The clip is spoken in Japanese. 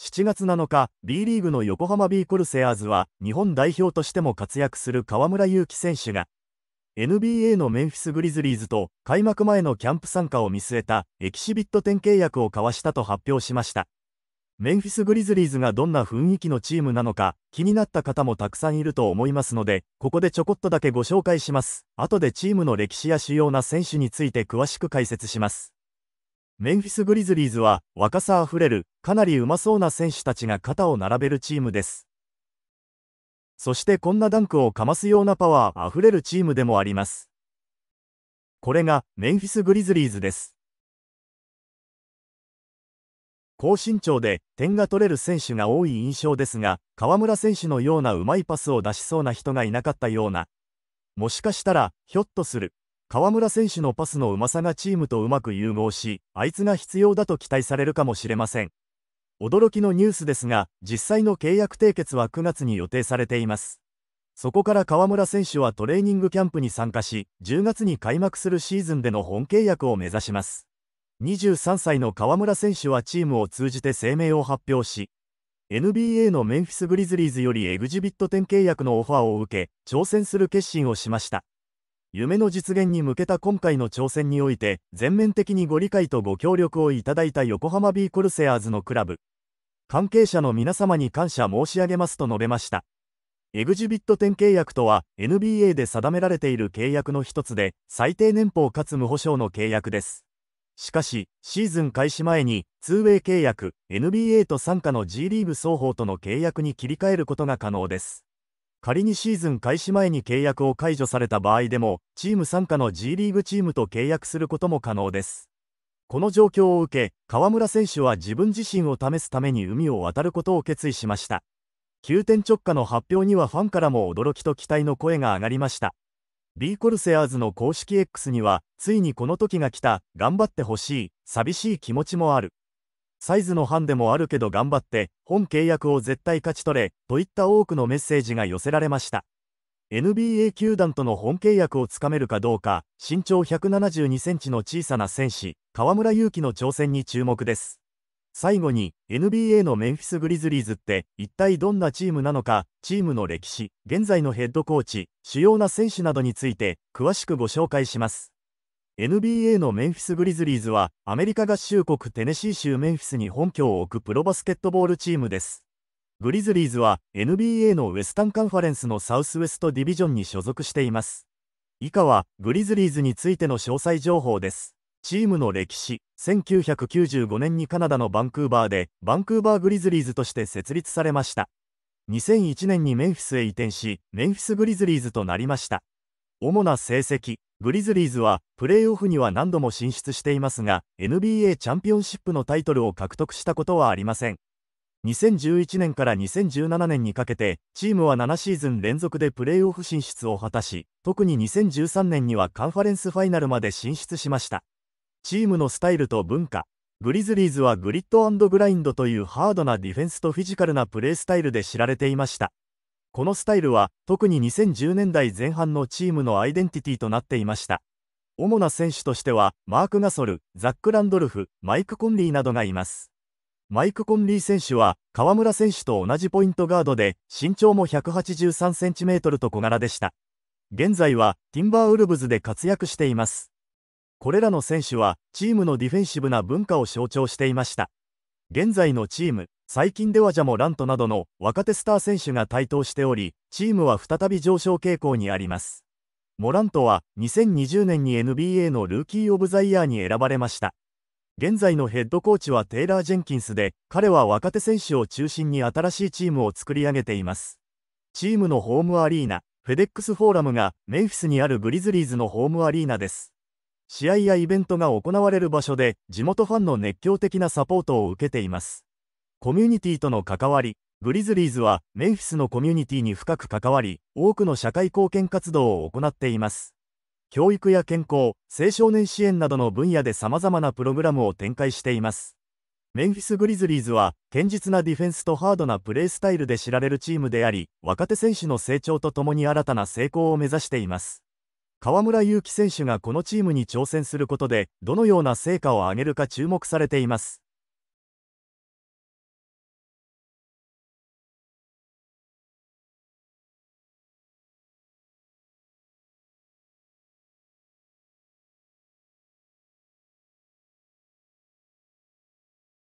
7月7日、B リーグの横浜 B コルセアーズは、日本代表としても活躍する河村勇輝選手が、NBA のメンフィス・グリズリーズと開幕前のキャンプ参加を見据えたエキシビット展契約を交わしたと発表しました。メンフィス・グリズリーズがどんな雰囲気のチームなのか気になった方もたくさんいると思いますので、ここでちょこっとだけご紹介します。後でチームの歴史や主要な選手について詳しく解説します。メンフィス・グリズリーズは若さあふれるかなりうまそうな選手たちが肩を並べるチームです。そしてこんなダンクをかますようなパワーあふれるチームでもあります。これがメンフィス・グリズリーズです。高身長で点が取れる選手が多い印象ですが河村選手のようなうまいパスを出しそうな人がいなかったようなもしかしたらひょっとする河村選手のパスのうまさがチームとうまく融合し、あいつが必要だと期待されるかもしれません。驚きのニュースですが、実際の契約締結は9月に予定されています。そこから河村選手はトレーニングキャンプに参加し、10月に開幕するシーズンでの本契約を目指します。23歳の河村選手はチームを通じて声明を発表し、NBA のメンフィス・グリズリーズよりエグジビット10契約のオファーを受け、挑戦する決心をしました。夢の実現に向けた今回の挑戦において全面的にご理解とご協力をいただいた横浜 B コルセアーズのクラブ関係者の皆様に感謝申し上げますと述べましたエグジビット10契約とは NBA で定められている契約の一つで最低年俸かつ無保証の契約ですしかし、シーズン開始前に、2way 契約、NBA と傘下の G リーグ双方との契約に切り替えることが可能です。仮にシーズン開始前に契約を解除された場合でも、チーム傘下の G リーグチームと契約することも可能です。この状況を受け、河村選手は自分自身を試すために海を渡ることを決意しました。急転直下の発表にはファンからも驚きと期待の声が上がりました。B コルセアーズの公式 X には、ついにこの時が来た、頑張ってほしい、寂しい気持ちもある。サイズの班でもあるけど頑張って、本契約を絶対勝ち取れ、といった多くのメッセージが寄せられました。NBA 球団との本契約をつかめるかどうか、身長172センチの小さな戦士、河村勇輝の挑戦に注目です。最後に、NBA のメンフィス・グリズリーズって一体どんなチームなのか、チームの歴史、現在のヘッドコーチ、主要な選手などについて詳しくご紹介します。NBA のメンフィス・グリズリーズはアメリカ合衆国テネシー州メンフィスに本拠を置くプロバスケットボールチームです。グリズリーズは NBA のウェスタンカンファレンスのサウスウェストディビジョンに所属しています。以下はグリズリーズについての詳細情報です。チームの歴史1995年にカナダのバンクーバーでバンクーバーグリズリーズとして設立されました。2001年にメンフィスへ移転し、メンフィス・グリズリーズとなりました。主な成績グリズリーズはプレーオフには何度も進出していますが NBA チャンピオンシップのタイトルを獲得したことはありません2011年から2017年にかけてチームは7シーズン連続でプレーオフ進出を果たし特に2013年にはカンファレンスファイナルまで進出しましたチームのスタイルと文化グリズリーズはグリッドグラインドというハードなディフェンスとフィジカルなプレースタイルで知られていましたこのスタイルは特に2010年代前半のチームのアイデンティティとなっていました。主な選手としては、マーク・ガソル、ザック・ランドルフ、マイク・コンリーなどがいます。マイク・コンリー選手は、河村選手と同じポイントガードで、身長も 183cm と小柄でした。現在は、ティンバーウルブズで活躍しています。これらの選手は、チームのディフェンシブな文化を象徴していました。現在のチーム、最近ではジャモラントなどの若手スター選手が台頭しており、チームは再び上昇傾向にあります。モラントは2020年に NBA のルーキー・オブ・ザ・イヤーに選ばれました。現在のヘッドコーチはテイラー・ジェンキンスで、彼は若手選手を中心に新しいチームを作り上げています。チームのホームアリーナ、フェデックスフォーラムがメンフィスにあるグリズリーズのホームアリーナです。試合やイベントが行われる場所で、地元ファンの熱狂的なサポートを受けています。コミュニティとの関わりグリズリーズはメンフィスのコミュニティに深く関わり多くの社会貢献活動を行っています教育や健康青少年支援などの分野でさまざまなプログラムを展開していますメンフィス・グリズリーズは堅実なディフェンスとハードなプレースタイルで知られるチームであり若手選手の成長とともに新たな成功を目指しています河村勇輝選手がこのチームに挑戦することでどのような成果を上げるか注目されています